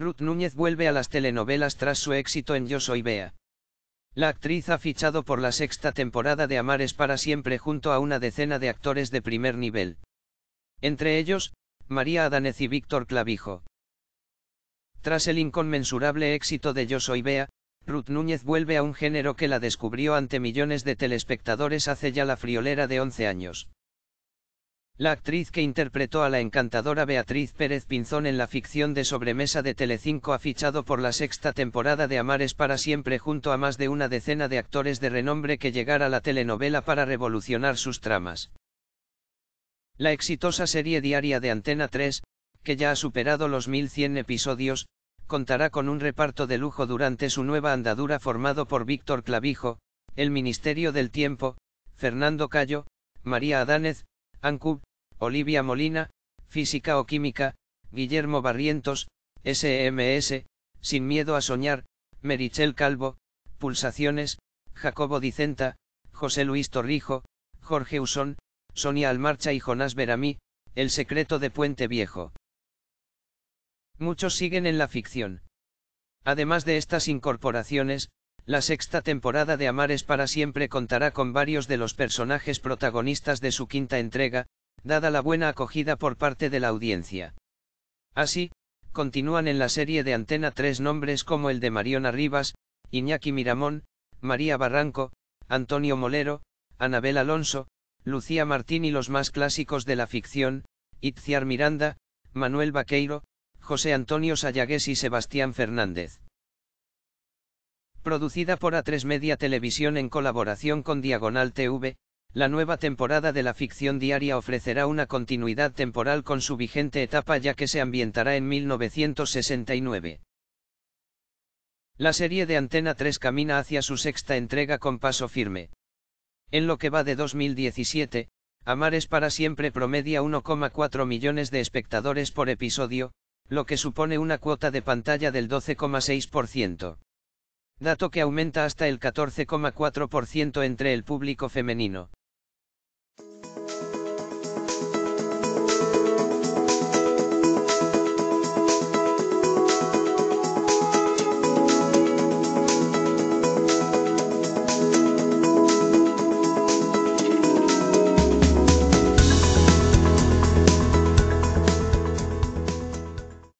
Ruth Núñez vuelve a las telenovelas tras su éxito en Yo Soy Bea. La actriz ha fichado por la sexta temporada de Amares para siempre junto a una decena de actores de primer nivel. Entre ellos, María Adanez y Víctor Clavijo. Tras el inconmensurable éxito de Yo Soy Bea, Ruth Núñez vuelve a un género que la descubrió ante millones de telespectadores hace ya la friolera de 11 años. La actriz que interpretó a la encantadora Beatriz Pérez Pinzón en la ficción de sobremesa de Telecinco ha fichado por la sexta temporada de Amares para siempre junto a más de una decena de actores de renombre que llegara a la telenovela para revolucionar sus tramas. La exitosa serie diaria de Antena 3, que ya ha superado los 1100 episodios, contará con un reparto de lujo durante su nueva andadura formado por Víctor Clavijo, el Ministerio del Tiempo, Fernando Cayo, María Adánez, Ancub, Olivia Molina, Física o Química, Guillermo Barrientos, SMS, Sin Miedo a Soñar, Merichel Calvo, Pulsaciones, Jacobo Dicenta, José Luis Torrijo, Jorge Usón, Sonia Almarcha y Jonás Beramí, El secreto de Puente Viejo. Muchos siguen en la ficción. Además de estas incorporaciones, la sexta temporada de Amares para siempre contará con varios de los personajes protagonistas de su quinta entrega, dada la buena acogida por parte de la audiencia. Así, continúan en la serie de Antena tres nombres como el de Mariona Rivas, Iñaki Miramón, María Barranco, Antonio Molero, Anabel Alonso, Lucía Martín y los más clásicos de la ficción, Itziar Miranda, Manuel Vaqueiro, José Antonio Sayagués y Sebastián Fernández. Producida por A3 Media Televisión en colaboración con Diagonal TV, la nueva temporada de la ficción diaria ofrecerá una continuidad temporal con su vigente etapa ya que se ambientará en 1969. La serie de Antena 3 camina hacia su sexta entrega con paso firme. En lo que va de 2017, es para siempre promedia 1,4 millones de espectadores por episodio, lo que supone una cuota de pantalla del 12,6%. Dato que aumenta hasta el 14,4% entre el público femenino.